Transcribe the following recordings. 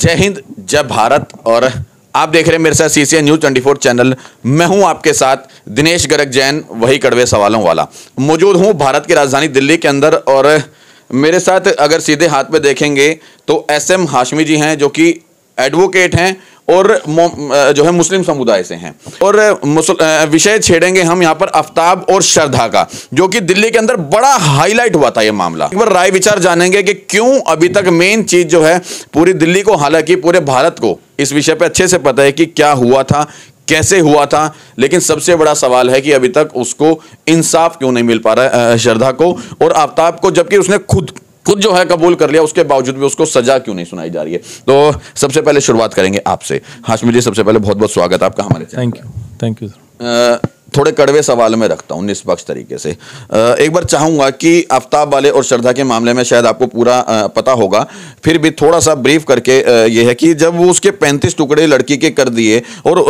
जय हिंद जय भारत और आप देख रहे हैं मेरे साथ C C news twenty four channel मैं हूं आपके साथ दिनेश गर्ग जैन वही कड़वे सवालों वाला मौजूद हूं भारत की राजधानी दिल्ली के अंदर और मेरे साथ अगर सीधे हाथ में देखेंगे तो एस एम हाशमी जी हैं जो कि एडवोकेट हैं और जो है मुस्लिम समुदाय से हैं और विषय छेड़ेंगे हम यहाँ पर आफ्ताब और श्रद्धा का जो कि दिल्ली के अंदर बड़ा हाईलाइट हुआ था यह मामला एक बार राय विचार जानेंगे कि क्यों अभी तक मेन चीज़ जो है पूरी दिल्ली को हालांकि पूरे भारत को इस विषय पर अच्छे से पता है कि क्या हुआ था कैसे हुआ था लेकिन सबसे बड़ा सवाल है कि अभी तक उसको इंसाफ क्यों नहीं मिल पा रहा है श्रद्धा को और आफ्ताब को जबकि उसने खुद खुद जो है कबूल कर लिया उसके बावजूद भी उसको सजा क्यों नहीं सुनाई जा रही है तो सबसे पहले शुरुआत करेंगे आपसे हाशमी जी सबसे पहले बहुत बहुत स्वागत आपका हमारे थैंक यू थैंक यू थोड़े कड़वे सवाल में रखता हूँ निष्पक्ष तरीके से एक बार चाहूंगा कि आफ्ताब वाले और श्रद्धा के मामले में शायद आपको पूरा पता होगा फिर भी थोड़ा सा ब्रीफ करके ये है कि जब वो उसके पैंतीस टुकड़े लड़की के कर दिए और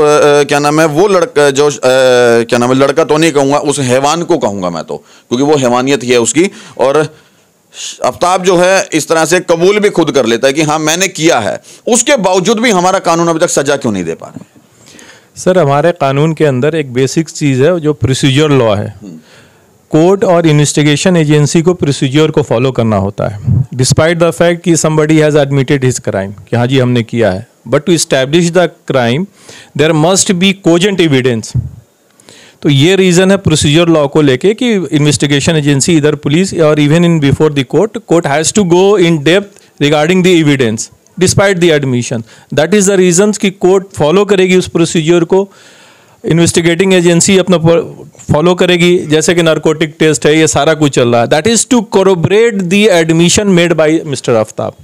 क्या नाम है वो लड़का जो क्या नाम है लड़का तो नहीं कहूंगा उस हैवान को कहूंगा मैं तो क्योंकि वो हैवानियत ही है उसकी और अफ्ताब जो है इस तरह से कबूल भी खुद कर लेता है कि हाँ मैंने किया है उसके बावजूद भी हमारा कानून अभी तक सजा क्यों नहीं दे पा रहे सर हमारे कानून के अंदर एक बेसिक चीज़ है जो प्रोसीजर लॉ है कोर्ट और इन्वेस्टिगेशन एजेंसी को प्रोसीजर को फॉलो करना होता है डिस्पाइट द फैक्ट कि somebody has admitted his crime कि हाँ जी हमने किया है but to establish the crime there must be cogent evidence तो ये रीज़न है प्रोसीजर लॉ को लेके कि इन्वेस्टिगेशन एजेंसी इधर पुलिस और even in before the court court has to go in depth regarding the evidence despite the admission that is the reason कि court follow करेगी उस प्रोसीजर को इन्वेस्टिगेटिंग एजेंसी अपना फॉलो करेगी जैसे कि नारकोटिक टेस्ट है ये सारा कुछ चल रहा है that is to corroborate the admission made by mister Aftab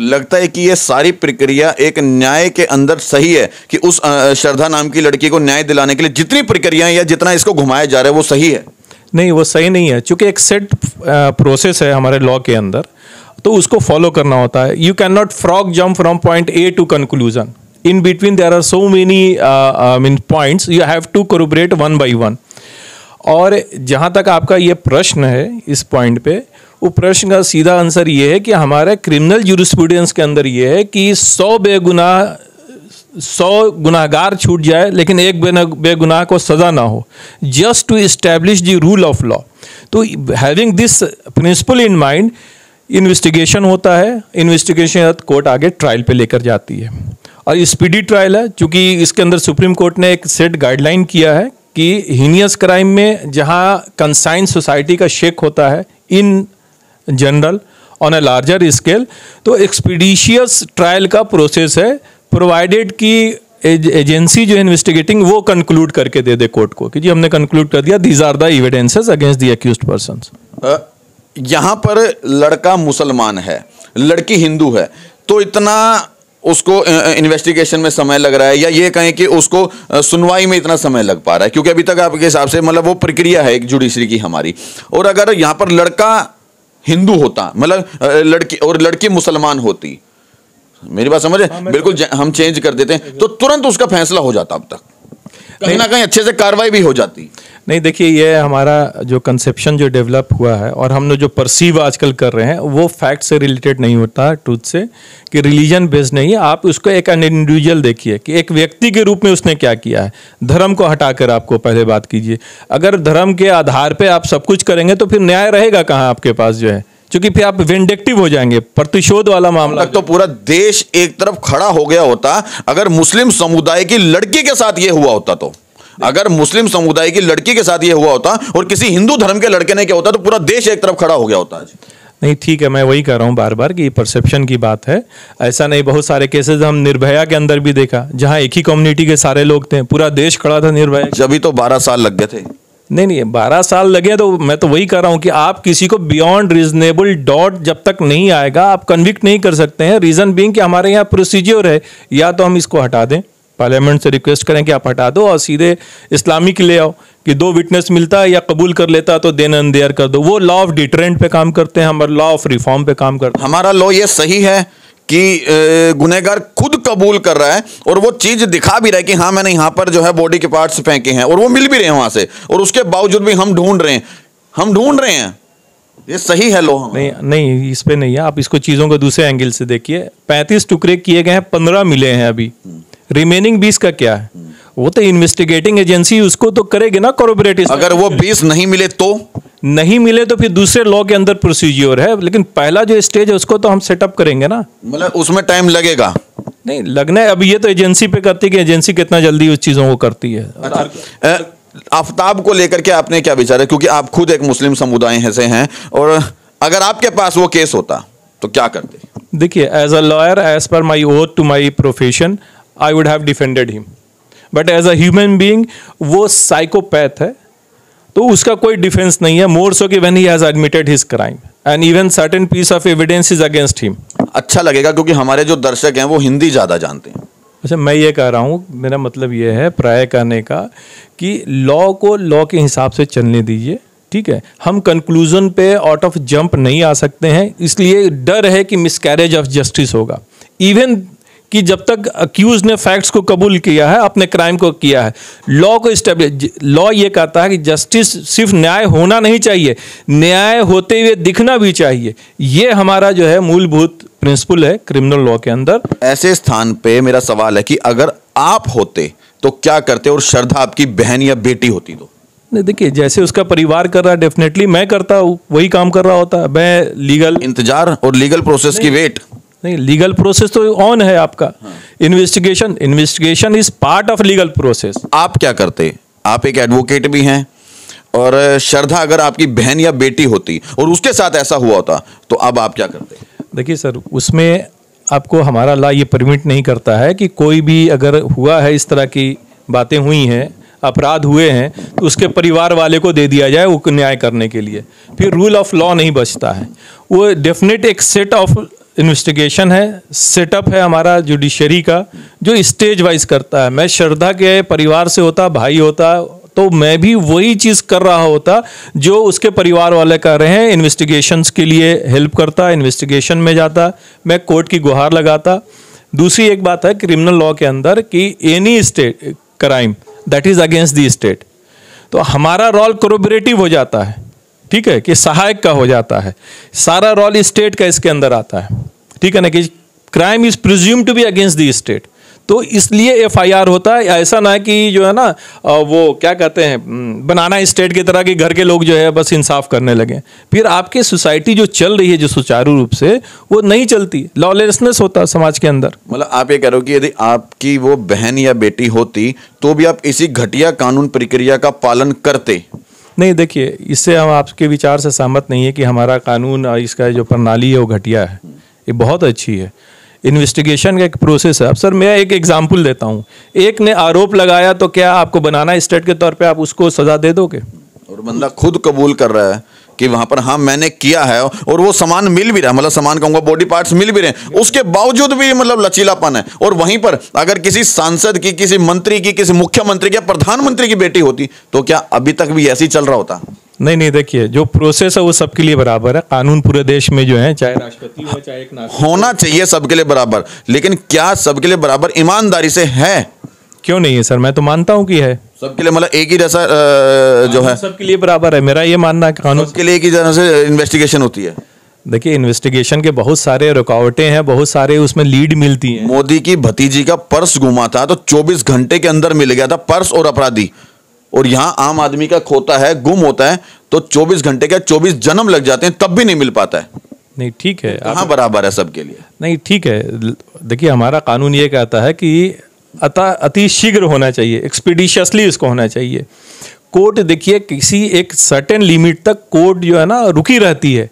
लगता है कि ये सारी प्रक्रिया एक न्याय के अंदर सही है कि उस श्रद्धा नाम की लड़की को न्याय दिलाने के लिए जितनी प्रक्रियाएं या जितना इसको घुमाया जा रहा है वो सही है नहीं वो सही नहीं है क्योंकि एक सेट प्रोसेस है हमारे लॉ के अंदर तो उसको फॉलो करना होता है you can not frog jump from point A to conclusion in between there are so many uh, uh, I mean points you have to corroborate one by one और जहाँ तक आपका ये प्रश्न है इस पॉइंट पे वो प्रश्न का सीधा आंसर ये है कि हमारे क्रिमिनल जूरिस्पूडेंस के अंदर ये है कि सौ बेगुनाह सौ गुनाहगार छूट जाए लेकिन एक बेगुनाह को सज़ा ना हो just to establish the rule of law तो having this principle in mind investigation होता है इन्वेस्टिगेशन कोर्ट आगे ट्रायल पे लेकर जाती है और ये स्पीडी ट्रायल है क्योंकि इसके अंदर सुप्रीम कोर्ट ने एक सेट गाइडलाइन किया है कि हीनियस क्राइम में जहाँ कंसाइन सोसाइटी का शेक होता है in general on a larger scale तो एक्सपीडिशियस ट्रायल का प्रोसेस है प्रोवाइडेड कि एजेंसी जो इन्वेस्टिगेटिंग वो कंक्लूड करके दे दे कोर्ट को कि जी हमने कंक्लूड कर दिया these are the evidences against the accused person यहाँ पर लड़का मुसलमान है लड़की हिंदू है तो इतना उसको इन्वेस्टिगेशन में समय लग रहा है या ये कहें कि उसको सुनवाई में इतना समय लग पा रहा है क्योंकि अभी तक आपके हिसाब से मतलब वो प्रक्रिया है एक जुडिशरी की हमारी और अगर यहाँ पर लड़का हिंदू होता मतलब लड़की और लड़की मुसलमान होती मेरी बात हाँ, समझ है बिल्कुल हम चेंज कर देते हैं तो तुरंत उसका फैसला हो जाता अब तक कहीं ना कहीं अच्छे से कार्रवाई भी हो जाती नहीं देखिए ये हमारा जो कंसेप्शन जो डेवलप हुआ है और हम लोग जो परसीव आजकल कर रहे हैं वो फैक्ट से रिलेटेड नहीं होता ट्रूथ से कि रिलीजन बेस्ड नहीं है आप उसको एक इंडिविजुअल देखिए कि एक व्यक्ति के रूप में उसने क्या किया है धर्म को हटाकर आपको पहले बात कीजिए अगर धर्म के आधार पर आप सब कुछ करेंगे तो फिर न्याय रहेगा कहाँ आपके पास जो है क्योंकि फिर आप विंडेक्टिव हो जाएंगे प्रतिशोध वाला मामला तो पूरा देश एक तरफ खड़ा हो गया होता अगर मुस्लिम समुदाय की लड़की के साथ ये हुआ होता तो अगर मुस्लिम समुदाय की लड़की के साथ ये हुआ होता और किसी हिंदू धर्म के लड़के ने क्या होता तो पूरा देश एक तरफ खड़ा हो गया होता नहीं ठीक है मैं वही कह रहा हूँ बार बार कि ये परसेप्शन की बात है ऐसा नहीं बहुत सारे केसेस हम निर्भया के अंदर भी देखा जहाँ एक ही कम्युनिटी के सारे लोग थे पूरा देश खड़ा था निर्भया जब ही तो बारह साल लग गए थे नहीं नहीं बारह साल लगे तो मैं तो वही कह रहा हूँ कि आप किसी को बियॉन्ड रीजनेबल डॉट जब तक नहीं आएगा आप कन्विक्ट नहीं कर सकते हैं रीज़न बींग कि हमारे यहाँ प्रोसीजर है या तो हम इसको हटा दें पार्लियामेंट से रिक्वेस्ट करें कि आप हटा दो और सीधे इस्लामिक ले आओ कि दो विटनेस मिलता है या कबूल कर लेता तो देन अनदेयर कर दो वो लॉ ऑफ डिटरेंट पे काम करते हैं हमारा लॉ ऑफ रिफॉर्म पे काम करते हैं हमारा लॉ ये सही है कि गुनहगार खुद कबूल कर रहा है और वो चीज़ दिखा भी रहा है कि हाँ मैंने यहां पर जो है बॉडी के पार्ट्स फेंके हैं और वो मिल भी रहे हैं वहां से और उसके बावजूद भी हम ढूंढ रहे हैं हम ढूंढ रहे हैं ये सही है लो नहीं नहीं इस पे नहीं है आप इसको चीज़ों को दूसरे एंगल से देखिए पैंतीस टुकड़े किए गए हैं पंद्रह मिले हैं अभी रिमेनिंग हम्म। बीस का क्या है वो तो इन्वेस्टिगेटिंग एजेंसी उसको तो करेगी ना कॉरपोरेटिव अगर वो बीस नहीं मिले तो नहीं मिले तो फिर दूसरे लॉ के अंदर प्रोसीज्योर है लेकिन पहला जो स्टेज है उसको तो हम सेटअप करेंगे ना मतलब उसमें टाइम लगेगा नहीं लगना है अब ये तो एजेंसी पे करती है कि एजेंसी कितना जल्दी उस चीज़ों को करती है अच्छा, आफ्ताब को लेकर के आपने क्या विचार है क्योंकि आप खुद एक मुस्लिम समुदाय से हैं और अगर आपके पास वो केस होता तो क्या करते देखिए as a lawyer as per my oath to my profession I would have defended him but as a human being वो साइकोपैथ है तो उसका कोई डिफेंस नहीं है मोर सो कि when he has admitted his crime and even certain piece of evidence is against him अच्छा लगेगा क्योंकि हमारे जो दर्शक हैं वो हिंदी ज़्यादा जानते हैं अच्छा मैं ये कह रहा हूँ मेरा मतलब ये है प्राय कहने का कि लॉ को लॉ के हिसाब से चलने दीजिए ठीक है हम कंक्लूजन पे आउट ऑफ जंप नहीं आ सकते हैं इसलिए डर है कि मिसकैरेज ऑफ जस्टिस होगा इवन कि जब तक अक्यूज ने फैक्ट्स को कबूल किया है अपने क्राइम को किया है लॉ को स्टेब्लिश लॉ ये कहता है कि जस्टिस सिर्फ न्याय होना नहीं चाहिए न्याय होते हुए दिखना भी चाहिए ये हमारा जो है मूलभूत प्रिंसिपल है क्रिमिनल लॉ के अंदर ऐसे स्थान पे मेरा सवाल है कि अगर आप होते तो क्या करते और श्रद्धा आपकी बहन या बेटी होती तो नहीं देखिए जैसे उसका परिवार कर रहा है डेफिनेटली मैं करता हूँ वही काम कर रहा होता मैं लीगल इंतजार और लीगल प्रोसेस की वेट नहीं लीगल प्रोसेस तो ऑन है आपका investigation investigation is part of legal process आप क्या करते आप एक एडवोकेट भी हैं और श्रद्धा अगर आपकी बहन या बेटी होती और उसके साथ ऐसा हुआ होता तो अब आप क्या करते देखिए सर उसमें आपको हमारा ला ये परमिट नहीं करता है कि कोई भी अगर हुआ है इस तरह की बातें हुई हैं अपराध हुए हैं तो उसके परिवार वाले को दे दिया जाए वो न्याय करने के लिए फिर रूल ऑफ लॉ नहीं बचता है वो डेफिनेट एक सेट ऑफ इन्वेस्टिगेशन है सेटअप है हमारा जुडिशरी का जो स्टेज वाइज करता है मैं श्रद्धा के परिवार से होता भाई होता तो मैं भी वही चीज़ कर रहा होता जो उसके परिवार वाले कर रहे हैं इन्वेस्टिगेशंस के लिए हेल्प करता इन्वेस्टिगेशन में जाता मैं कोर्ट की गुहार लगाता दूसरी एक बात है क्रिमिनल लॉ के अंदर कि any state crime that is against the state तो हमारा रोल कोरोबरेटिव हो जाता है ठीक है कि सहायक का हो जाता है सारा रोल स्टेट का इसके अंदर आता है ठीक है ना कि crime is presume to be against the state तो इसलिए एफआईआर होता है ऐसा ना कि जो है ना वो क्या कहते हैं बनाना स्टेट की तरह कि घर के लोग जो है बस इंसाफ करने लगे फिर आपकी सोसाइटी जो चल रही है जो सुचारू रूप से वो नहीं चलती लॉलेसनेस होता समाज के अंदर मतलब आप ये कह रहे हो कि यदि आपकी वो बहन या बेटी होती तो भी आप इसी घटिया कानून प्रक्रिया का पालन करते नहीं देखिए इससे हम आपके विचार से सहमत नहीं है कि हमारा कानून और इसका जो प्रणाली है वो घटिया है ये बहुत अच्छी है इन्वेस्टिगेशन का एक प्रोसेस है अब सर मैं एक एग्जाम्पल देता हूँ एक ने आरोप लगाया तो क्या आपको बनाना स्टेट के तौर पर आप उसको सज़ा दे दोगे और बंदा खुद कबूल कर रहा है कि वहां पर हाँ मैंने किया है और वो सामान मिल भी रहा मतलब सामान कहूंगा बॉडी पार्ट्स मिल भी रहे उसके बावजूद भी मतलब लचीलापन है और वहीं पर अगर किसी सांसद की किसी मंत्री की किसी मुख्यमंत्री या प्रधानमंत्री की बेटी होती तो क्या अभी तक भी ऐसी चल रहा होता नहीं नहीं देखिए जो प्रोसेस है वो सबके लिए बराबर है कानून पूरे देश में जो है चाहे राष्ट्रपति हो चाहे एक होना चाहिए सबके लिए बराबर लेकिन क्या सबके लिए बराबर ईमानदारी से है क्यों नहीं है सर मैं तो मानता हूँ कि है सबके लिए मतलब एक ही जैसा जो हाँ, है सबके लिए बराबर है मेरा ये मानना है कानून के लिए एक ही तरह से इन्वेस्टिगेशन होती है देखिए इन्वेस्टिगेशन के बहुत सारे रुकावटें हैं बहुत सारे उसमें लीड मिलती हैं मोदी की भतीजी का पर्स घुमा था तो 24 घंटे के अंदर मिल गया था पर्स और अपराधी और यहाँ आम आदमी का खोता है गुम होता है तो 24 घंटे का 24 जन्म लग जाते हैं तब भी नहीं मिल पाता है नहीं ठीक है हाँ बराबर है सबके लिए नहीं ठीक है देखिए हमारा कानून ये कहता है कि अतः अति शीघ्र होना चाहिए एक्सपीडिशियसली इसको होना चाहिए कोर्ट देखिए किसी एक सर्टेन लिमिट तक कोर्ट जो है ना रुकी रहती है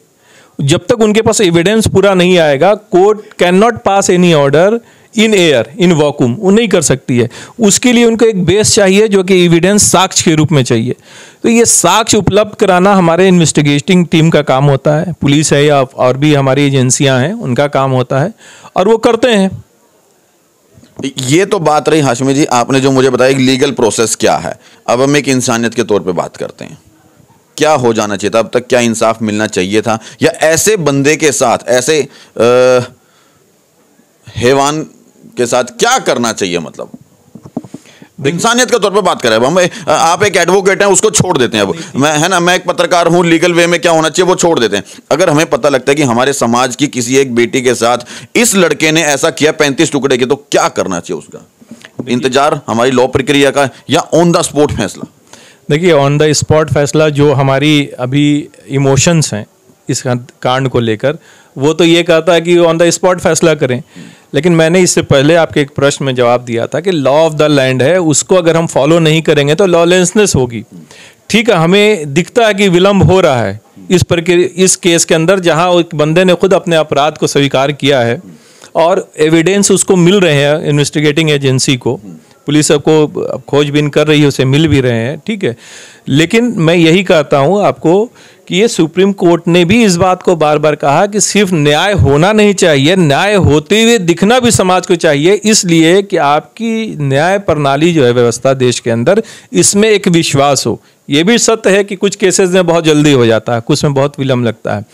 जब तक उनके पास एविडेंस पूरा नहीं आएगा court can not pass any order in air in vacuum वो नहीं कर सकती है उसके लिए उनको एक बेस चाहिए जो कि एविडेंस साक्ष के रूप में चाहिए तो ये साक्ष उपलब्ध कराना हमारे इन्वेस्टिगेटिंग टीम का काम होता है पुलिस है या और भी हमारी एजेंसियां हैं उनका काम होता है और वो करते हैं ये तो बात रही हाशमी जी आपने जो मुझे बताया लीगल प्रोसेस क्या है अब हम एक इंसानियत के तौर पे बात करते हैं क्या हो जाना चाहिए था अब तक क्या इंसाफ मिलना चाहिए था या ऐसे बंदे के साथ ऐसे आ, हैवान के साथ क्या करना चाहिए मतलब इंसानियत के तौर पर बात करें अब हम आप एक एडवोकेट हैं उसको छोड़ देते हैं अब मैं है ना मैं एक पत्रकार हूं लीगल वे में क्या होना चाहिए वो छोड़ देते हैं अगर हमें पता लगता है कि हमारे समाज की किसी एक बेटी के साथ इस लड़के ने ऐसा किया पैंतीस टुकड़े के तो क्या करना चाहिए उसका इंतजार हमारी लॉ प्रक्रिया का या ऑन द स्पॉट फैसला देखिए ऑन द स्पॉट फैसला जो हमारी अभी इमोशंस हैं इस कांड को लेकर वो तो ये कहता है कि ऑन द स्पॉट फैसला करें लेकिन मैंने इससे पहले आपके एक प्रश्न में जवाब दिया था कि लॉ ऑफ द लैंड है उसको अगर हम फॉलो नहीं करेंगे तो लॉलेंसनेस होगी ठीक है हमें दिखता है कि विलंब हो रहा है इस पर के, इस केस के अंदर जहां एक बंदे ने खुद अपने अपराध को स्वीकार किया है और एविडेंस उसको मिल रहे हैं इन्वेस्टिगेटिंग एजेंसी को पुलिस आपको खोजबीन कर रही है उसे मिल भी रहे हैं ठीक है लेकिन मैं यही कहता हूँ आपको कि ये सुप्रीम कोर्ट ने भी इस बात को बार बार कहा कि सिर्फ न्याय होना नहीं चाहिए न्याय होते हुए दिखना भी समाज को चाहिए इसलिए कि आपकी न्याय प्रणाली जो है व्यवस्था देश के अंदर इसमें एक विश्वास हो ये भी सत्य है कि कुछ केसेस में बहुत जल्दी हो जाता है कुछ में बहुत विलम्ब लगता है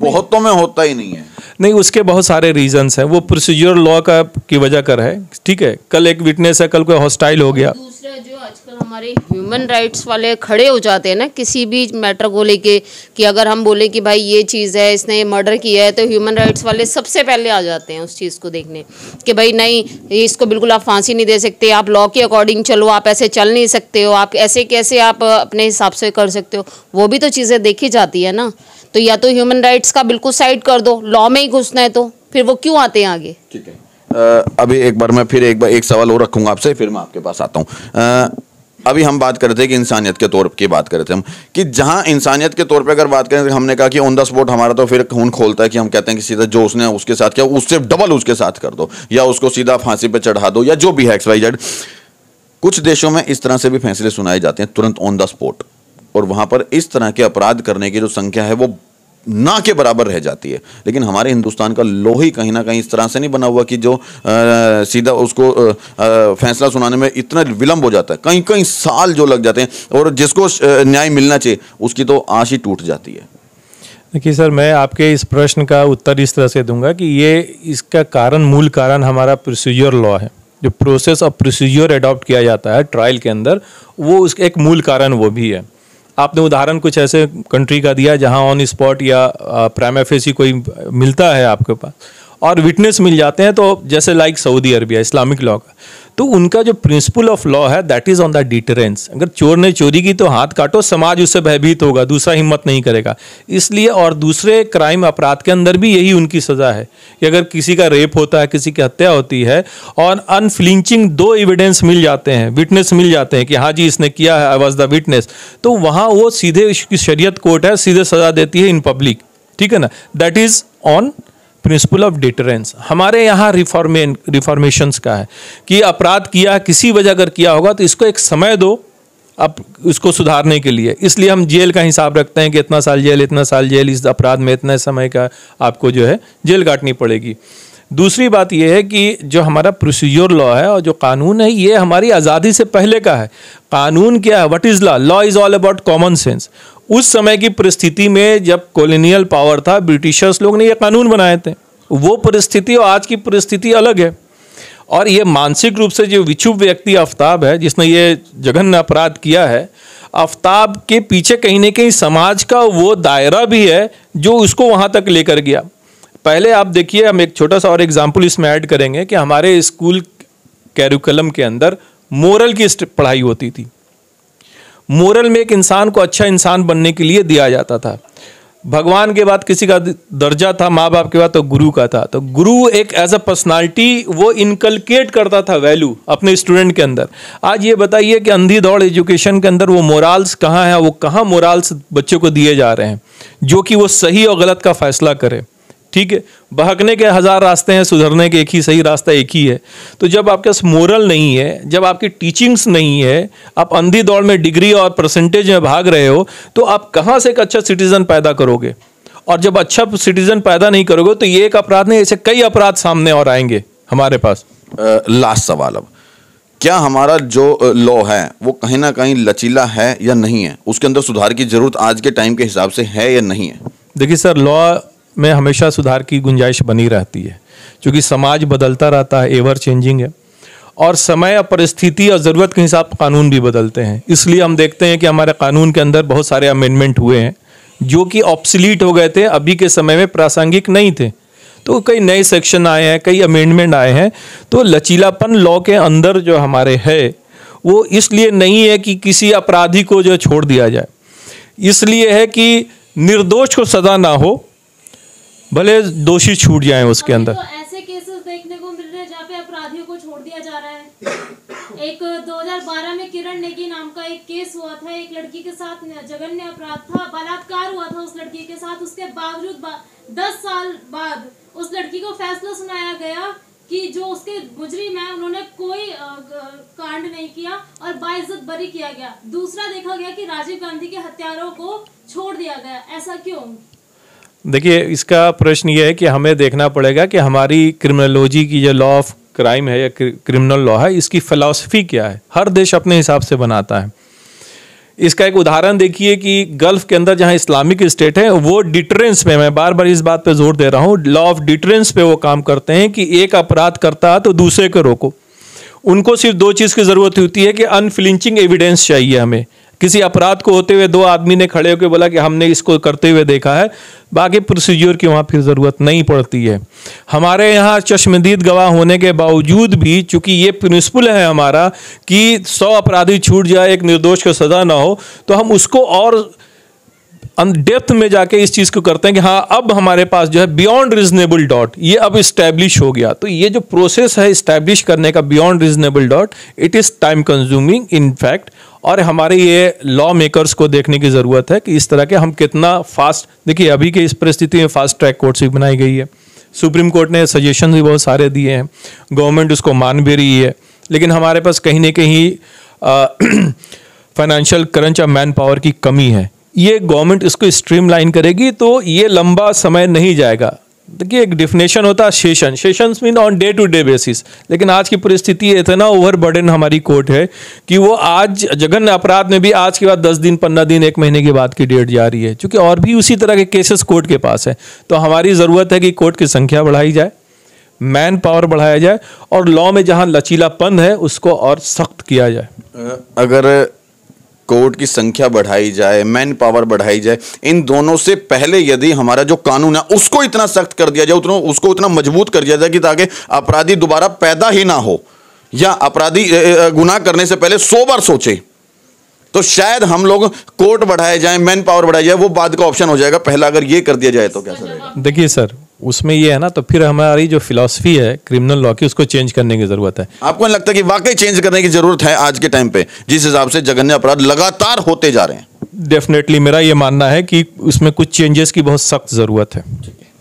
बहुतों में होता ही नहीं है नहीं उसके बहुत सारे रीजंस हैं वो प्रोसीजर लॉ का की वजह कर है ठीक है कल एक विटनेस है कल कोई हॉस्टाइल हो गया दूसरा जो आजकल हमारे ह्यूमन राइट्स वाले खड़े हो जाते हैं ना किसी भी मैटर को लेके कि अगर हम बोले कि भाई ये चीज़ है इसने मर्डर किया है तो ह्यूमन राइट्स वाले सबसे पहले आ जाते हैं उस चीज़ को देखने कि भाई नहीं इसको बिल्कुल आप फांसी नहीं दे सकते आप लॉ के अकॉर्डिंग चलो आप ऐसे चल नहीं सकते हो आप ऐसे कैसे आप अपने हिसाब से कर सकते हो वो भी तो चीज़ें देखी जाती है ना तो या तो ह्यूमन राइट्स का बिल्कुल साइड कर दो लॉ में ही घुसना है तो फिर वो क्यों आते हैं आगे ठीक है अभी एक बार मैं फिर एक बार एक सवाल और रखूंगा आपसे फिर मैं आपके पास आता हूँ अभी हम बात कर रहे थे कि इंसानियत के तौर की बात कर रहे थे हम कि जहाँ इंसानियत के तौर पे अगर बात करें तो हमने कहा कि ऑन द स्पॉट हमारा तो फिर खून खोलता है कि हम कहते हैं कि सीधा जो उसने उसके साथ किया उससे डबल उसके साथ कर दो या उसको सीधा फांसी पर चढ़ा दो या जो भी है एक्स वाई जेड कुछ देशों में इस तरह से भी फैसले सुनाए जाते हैं तुरंत ऑन द स्पॉट और वहाँ पर इस तरह के अपराध करने की जो संख्या है वो ना के बराबर रह जाती है लेकिन हमारे हिंदुस्तान का लो ही कहीं ना कहीं इस तरह से नहीं बना हुआ कि जो आ, सीधा उसको आ, आ, फैसला सुनाने में इतना विलंब हो जाता है कहीं कहीं साल जो लग जाते हैं और जिसको न्याय मिलना चाहिए उसकी तो आश ही टूट जाती है देखिए सर मैं आपके इस प्रश्न का उत्तर इस तरह से दूंगा कि ये इसका कारण मूल कारण हमारा प्रोसीजर लॉ है जो प्रोसेस ऑफ प्रोसीजर एडॉप्ट किया जाता है ट्रायल के अंदर वो उसका एक मूल कारण वो भी है आपने उदाहरण कुछ ऐसे कंट्री का दिया जहाँ ऑन स्पॉट या प्राइम एफ कोई मिलता है आपके पास और विटनेस मिल जाते हैं तो जैसे like Saudi Arabia Islamic law का तो उनका जो प्रिंसिपल ऑफ लॉ है that is on the deterrence अगर चोर ने चोरी की तो हाथ काटो समाज उससे भयभीत होगा दूसरा हिम्मत नहीं करेगा इसलिए और दूसरे क्राइम अपराध के अंदर भी यही उनकी सज़ा है कि अगर किसी का रेप होता है किसी की हत्या होती है और अनफ्लिंचिंग दो एविडेंस मिल जाते हैं विटनेस मिल जाते हैं कि हाँ जी इसने किया है आई वॉज द विटनेस तो वहाँ वो सीधे शरीय कोर्ट है सीधे सज़ा देती है इन पब्लिक ठीक है ना that is on principle of deterrence हमारे यहाँ रिफॉर्मे रिफॉर्मेशंस का है कि अपराध किया किसी वजह अगर किया होगा तो इसको एक समय दो अब उसको सुधारने के लिए इसलिए हम जेल का हिसाब रखते हैं कि इतना साल जेल इतना साल जेल इस अपराध में इतना समय का आपको जो है जेल काटनी पड़ेगी दूसरी बात यह है कि जो हमारा प्रोसीजर लॉ है और जो कानून है ये हमारी आज़ादी से पहले का है कानून क्या है what is law law is all about common sense उस समय की परिस्थिति में जब कॉलोनियल पावर था ब्रिटिशर्स लोग ने ये कानून बनाए थे वो परिस्थिति और आज की परिस्थिति अलग है और ये मानसिक रूप से जो विक्षुभ व्यक्ति आफ्ताब है जिसने ये जघन्य अपराध किया है आफ्ताब के पीछे कहीं ना कहीं समाज का वो दायरा भी है जो उसको वहाँ तक लेकर गया पहले आप देखिए हम एक छोटा सा और एग्जाम्पल इसमें ऐड करेंगे कि हमारे स्कूल कैरिकुलम के अंदर मोरल की पढ़ाई होती थी मोरल में एक इंसान को अच्छा इंसान बनने के लिए दिया जाता था भगवान के बाद किसी का दर्जा था माँ बाप के बाद तो गुरु का था तो गुरु एक एज अ पर्सनालिटी वो इनकलकेट करता था वैल्यू अपने स्टूडेंट के अंदर आज ये बताइए कि अंधी दौड़ एजुकेशन के अंदर वो मोराल्स कहाँ हैं वो कहाँ मोराल्स बच्चों को दिए जा रहे हैं जो कि वो सही और गलत का फैसला करें ठीक है भागने के हज़ार रास्ते हैं सुधरने के एक ही सही रास्ता एक ही है तो जब आपके पास मोरल नहीं है जब आपकी टीचिंग्स नहीं है आप अंधी दौड़ में डिग्री और परसेंटेज में भाग रहे हो तो आप कहाँ से एक अच्छा सिटीज़न पैदा करोगे और जब अच्छा सिटीज़न पैदा नहीं करोगे तो ये एक अपराध नहीं ऐसे कई अपराध सामने और आएंगे हमारे पास लास्ट सवाल अब क्या हमारा जो लॉ है वो कहीं ना कहीं लचीला है या नहीं है उसके अंदर सुधार की ज़रूरत आज के टाइम के हिसाब से है या नहीं है देखिए सर लॉ में हमेशा सुधार की गुंजाइश बनी रहती है क्योंकि समाज बदलता रहता है एवर चेंजिंग है और समय और परिस्थिति और ज़रूरत के हिसाब कानून भी बदलते हैं इसलिए हम देखते हैं कि हमारे कानून के अंदर बहुत सारे अमेंडमेंट हुए हैं जो कि ऑप्सिलीट हो गए थे अभी के समय में प्रासंगिक नहीं थे तो कई नए सेक्शन आए हैं कई अमेंडमेंट आए हैं तो लचीलापन लॉ के अंदर जो हमारे है वो इसलिए नहीं है कि किसी अपराधी को जो छोड़ दिया जाए इसलिए है कि निर्दोष को सजा ना हो भले दोषी छूट जाए उसके हाँ, अंदर तो ऐसे केसेस देखने को मिल रहे हैं जहाँ पे अपराधियों को छोड़ दिया जा रहा है एक 2012 में किरण नेगी नाम का एक केस हुआ था एक लड़की के साथ जघन्य अपराध था बलात्कार हुआ था उस लड़की के साथ उसके बावजूद बा, दस साल बाद उस लड़की को फैसला सुनाया गया कि जो उसके मुजरिम है उन्होंने कोई कांड नहीं किया और बाइज्जत बरी किया गया दूसरा देखा गया कि राजीव गांधी के हत्यारों को छोड़ दिया गया ऐसा क्यों देखिए इसका प्रश्न ये है कि हमें देखना पड़ेगा कि हमारी क्रिमिनोलॉजी की जो लॉ ऑफ क्राइम है या क्रिमिनल लॉ है इसकी फ़िलासफ़ी क्या है हर देश अपने हिसाब से बनाता है इसका एक उदाहरण देखिए कि गल्फ के अंदर जहाँ इस्लामिक स्टेट है वो डिटरेंस पे मैं बार बार इस बात पे जोर दे रहा हूँ लॉ ऑफ डिटरेंस पे वो काम करते हैं कि एक अपराध करता है तो दूसरे को रोको उनको सिर्फ दो चीज़ की ज़रूरत होती है कि अनफ्लिंचिंग एविडेंस चाहिए हमें किसी अपराध को होते हुए दो आदमी ने खड़े होकर बोला कि हमने इसको करते हुए देखा है बाकी प्रोसीजर की वहाँ फिर ज़रूरत नहीं पड़ती है हमारे यहाँ चश्मदीद गवाह होने के बावजूद भी चूंकि ये प्रिंसिपल है हमारा कि सौ अपराधी छूट जाए एक निर्दोष को सज़ा ना हो तो हम उसको और डेप्थ में जाके इस चीज़ को करते हैं कि हाँ अब हमारे पास जो है बियॉन्ड रिजनेबल डॉट ये अब इस्टेब्लिश हो गया तो ये जो प्रोसेस है इस्टेब्लिश करने का beyond reasonable doubt it is time consuming in fact और हमारे ये लॉ मेकर्स को देखने की ज़रूरत है कि इस तरह के हम कितना फास्ट देखिए अभी के इस परिस्थिति में फास्ट ट्रैक कोर्ट भी बनाई गई है सुप्रीम कोर्ट ने सजेशन भी बहुत सारे दिए हैं गवर्नमेंट उसको मान भी रही है लेकिन हमारे पास कहीं ना कहीं फाइनेंशियल करंच या मैन पावर की कमी है ये गवर्नमेंट इसको स्ट्रीमलाइन करेगी तो ये लंबा समय नहीं जाएगा देखिए एक डिफिनेशन होता है session session mean on day to day basis लेकिन आज की परिस्थिति इतना ओवर बर्डन हमारी कोर्ट है कि वो आज जघन्य अपराध में भी आज के बाद दस दिन पंद्रह दिन एक महीने के बाद की डेट जा रही है क्योंकि और भी उसी तरह के केसेस कोर्ट के पास है तो हमारी ज़रूरत है कि कोर्ट की संख्या बढ़ाई जाए मैन पावर बढ़ाया जाए और लॉ में जहाँ लचीलापन है उसको और सख्त किया जाए अगर कोर्ट की संख्या बढ़ाई जाए मैन पावर बढ़ाई जाए इन दोनों से पहले यदि हमारा जो कानून है उसको इतना सख्त कर दिया जाए उतना उसको इतना मजबूत कर दिया जाए कि ताकि अपराधी दोबारा पैदा ही ना हो या अपराधी गुनाह करने से पहले सो बार सोचे तो शायद हम लोग कोर्ट बढ़ाए जाए मैन पावर बढ़ाई जाए वो बाद का ऑप्शन हो जाएगा पहला अगर ये कर दिया जाए तो क्या सर देखिए सर उसमें ये है ना तो फिर हमारी जो फिलोसफी है क्रिमिनल लॉ की उसको चेंज करने की जरूरत है आपको नहीं लगता कि वाकई चेंज करने की जरूरत है आज के टाइम पे जिस हिसाब से जघन्य अपराध लगातार होते जा रहे हैं डेफिनेटली मेरा ये मानना है कि उसमें कुछ चेंजेस की बहुत सख्त जरूरत है